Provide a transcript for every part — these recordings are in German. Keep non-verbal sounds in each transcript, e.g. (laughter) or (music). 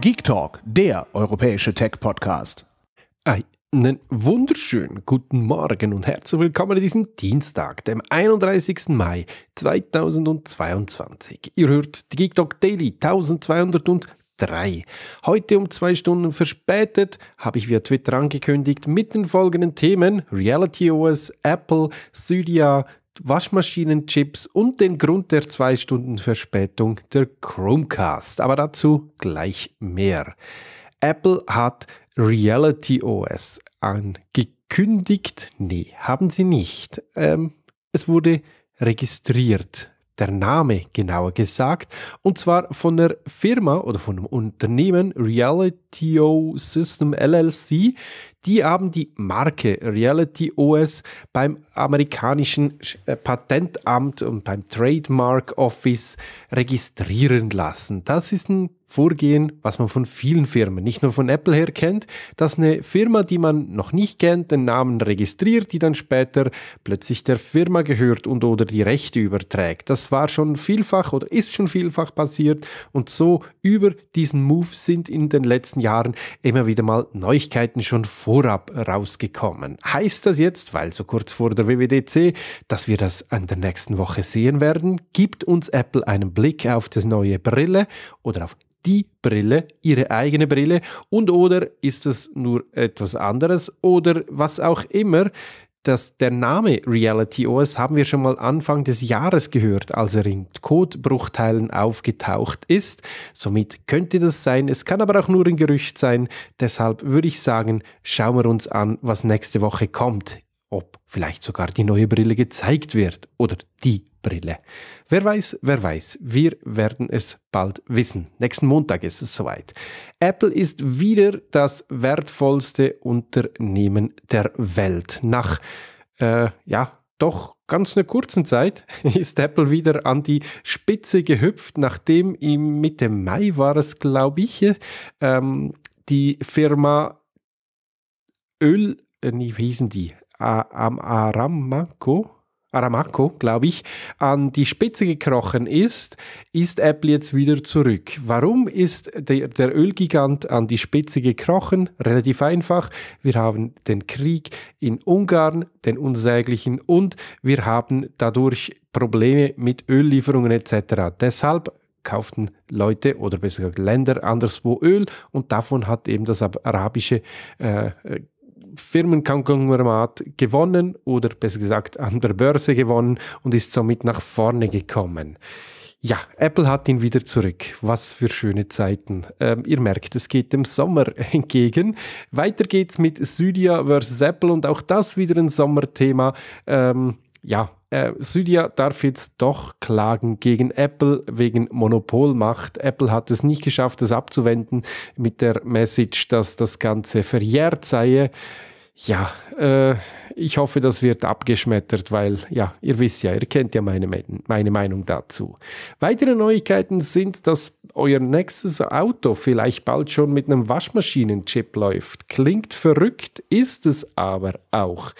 Geek Talk, der europäische Tech-Podcast. Einen wunderschönen guten Morgen und herzlich willkommen an diesem Dienstag, dem 31. Mai 2022. Ihr hört die Geek Talk Daily 1203. Heute um zwei Stunden verspätet habe ich via Twitter angekündigt mit den folgenden Themen: Reality OS, Apple, Syria, Waschmaschinenchips und den Grund der zwei Stunden Verspätung der Chromecast. Aber dazu gleich mehr. Apple hat Reality OS angekündigt. Nee, haben sie nicht. Ähm, es wurde registriert. Der Name genauer gesagt. Und zwar von der Firma oder von einem Unternehmen Reality Realitio System LLC, die haben die Marke Reality OS beim amerikanischen äh, Patentamt und beim Trademark Office registrieren lassen. Das ist ein Vorgehen, was man von vielen Firmen, nicht nur von Apple her kennt, dass eine Firma, die man noch nicht kennt, den Namen registriert, die dann später plötzlich der Firma gehört und oder die Rechte überträgt. Das war schon vielfach oder ist schon vielfach passiert und so über diesen Move sind in den letzten Jahren immer wieder mal Neuigkeiten schon vorgelegt. Horab rausgekommen. Heißt das jetzt, weil so kurz vor der WWDC, dass wir das an der nächsten Woche sehen werden? Gibt uns Apple einen Blick auf das neue Brille oder auf die Brille, ihre eigene Brille und oder ist das nur etwas anderes oder was auch immer dass der Name Reality OS haben wir schon mal Anfang des Jahres gehört, als er in Codebruchteilen aufgetaucht ist. Somit könnte das sein, es kann aber auch nur ein Gerücht sein. Deshalb würde ich sagen, schauen wir uns an, was nächste Woche kommt ob vielleicht sogar die neue Brille gezeigt wird oder die Brille. Wer weiß, wer weiß, wir werden es bald wissen. Nächsten Montag ist es soweit. Apple ist wieder das wertvollste Unternehmen der Welt. Nach, äh, ja, doch ganz einer kurzen Zeit (laughs) ist Apple wieder an die Spitze gehüpft, nachdem im Mitte Mai war es, glaube ich, ähm, die Firma Öl, äh, wie hießen die? Aramako, Aramaco, glaube ich, an die Spitze gekrochen ist, ist Apple jetzt wieder zurück. Warum ist der, der, Ölgigant an die Spitze gekrochen? Relativ einfach. Wir haben den Krieg in Ungarn, den unsäglichen, und wir haben dadurch Probleme mit Öllieferungen etc. Deshalb kauften Leute oder besser gesagt Länder anderswo Öl und davon hat eben das arabische äh, äh Firmenkonglomerat gewonnen oder besser gesagt an der Börse gewonnen und ist somit nach vorne gekommen. Ja, Apple hat ihn wieder zurück. Was für schöne Zeiten. Ähm, ihr merkt, es geht dem Sommer (laughs) entgegen. Weiter geht's mit Cydia versus Apple und auch das wieder ein Sommerthema. Ähm, ja, äh, Cydia darf jetzt doch klagen gegen Apple wegen Monopolmacht. Apple hat es nicht geschafft, das abzuwenden mit der Message, dass das Ganze verjährt sei. Ja, äh, ich hoffe, das wird abgeschmettert, weil ja, ihr wisst ja, ihr kennt ja meine, meine Meinung dazu. Weitere Neuigkeiten sind, dass euer nächstes Auto vielleicht bald schon mit einem Waschmaschinenchip läuft. Klingt verrückt, ist es aber auch.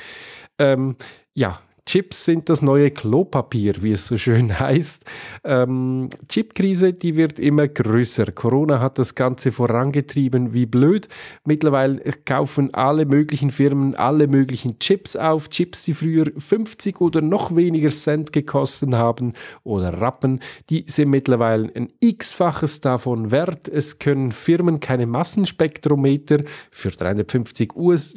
Ähm, ja, Chips sind das neue Klopapier, wie es so schön heißt. Ähm, Chipkrise, die wird immer größer. Corona hat das Ganze vorangetrieben, wie blöd. Mittlerweile kaufen alle möglichen Firmen alle möglichen Chips auf. Chips, die früher 50 oder noch weniger Cent gekostet haben oder Rappen, die sind mittlerweile ein x-faches davon wert. Es können Firmen keine Massenspektrometer für 350.000 US,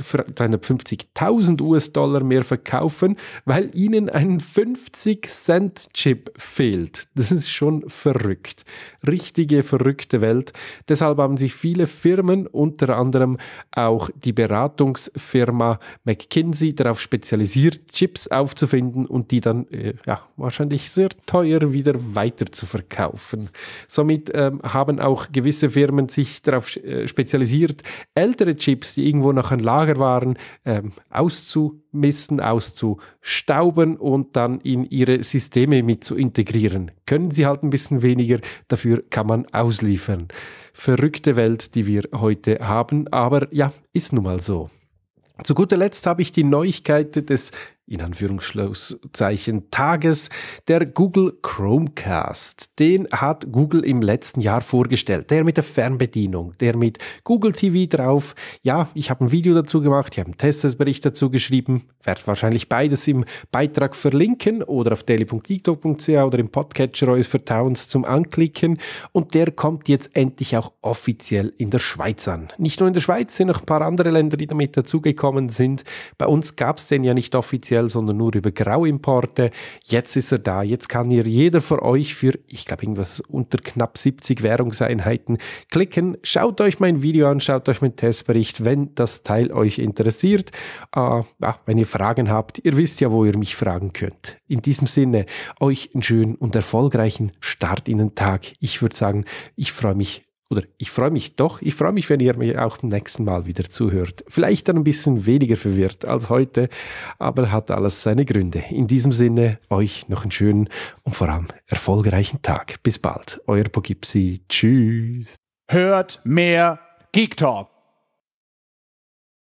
US-Dollar mehr verkaufen, weil weil ihnen ein 50-Cent-Chip fehlt. Das ist schon verrückt. Richtige verrückte Welt. Deshalb haben sich viele Firmen, unter anderem auch die Beratungsfirma McKinsey, darauf spezialisiert, Chips aufzufinden und die dann äh, ja, wahrscheinlich sehr teuer wieder weiter zu verkaufen. Somit äh, haben auch gewisse Firmen sich darauf äh, spezialisiert, ältere Chips, die irgendwo noch ein Lager waren, ähm, auszu Messen auszustauben und dann in ihre Systeme mit zu integrieren. Können sie halt ein bisschen weniger, dafür kann man ausliefern. Verrückte Welt, die wir heute haben, aber ja, ist nun mal so. Zu guter Letzt habe ich die Neuigkeit des in Anführungszeichen Tages, der Google Chromecast. Den hat Google im letzten Jahr vorgestellt. Der mit der Fernbedienung, der mit Google TV drauf. Ja, ich habe ein Video dazu gemacht, ich habe einen Testbericht dazu geschrieben. werde wahrscheinlich beides im Beitrag verlinken oder auf daily.geektalk.ch oder im Podcatcher eures Vertrauens zum Anklicken. Und der kommt jetzt endlich auch offiziell in der Schweiz an. Nicht nur in der Schweiz, sind noch ein paar andere Länder, die damit dazugekommen sind. Bei uns gab es den ja nicht offiziell offiziell, sondern nur über Grauimporte. Jetzt ist er da. Jetzt kann hier jeder von euch für, ich glaube, irgendwas unter knapp 70 Währungseinheiten klicken. Schaut euch mein Video an, schaut euch meinen Testbericht, wenn das Teil euch interessiert. Äh, ja, wenn ihr Fragen habt, ihr wisst ja, wo ihr mich fragen könnt. In diesem Sinne, euch einen schönen und erfolgreichen Start in den Tag. Ich würde sagen, ich freue mich oder ich freue mich doch, ich freue mich, wenn ihr mir auch beim nächsten Mal wieder zuhört. Vielleicht dann ein bisschen weniger verwirrt als heute, aber hat alles seine Gründe. In diesem Sinne, euch noch einen schönen und vor allem erfolgreichen Tag. Bis bald, euer Pogipsi. Tschüss. Hört mehr Geek Talk.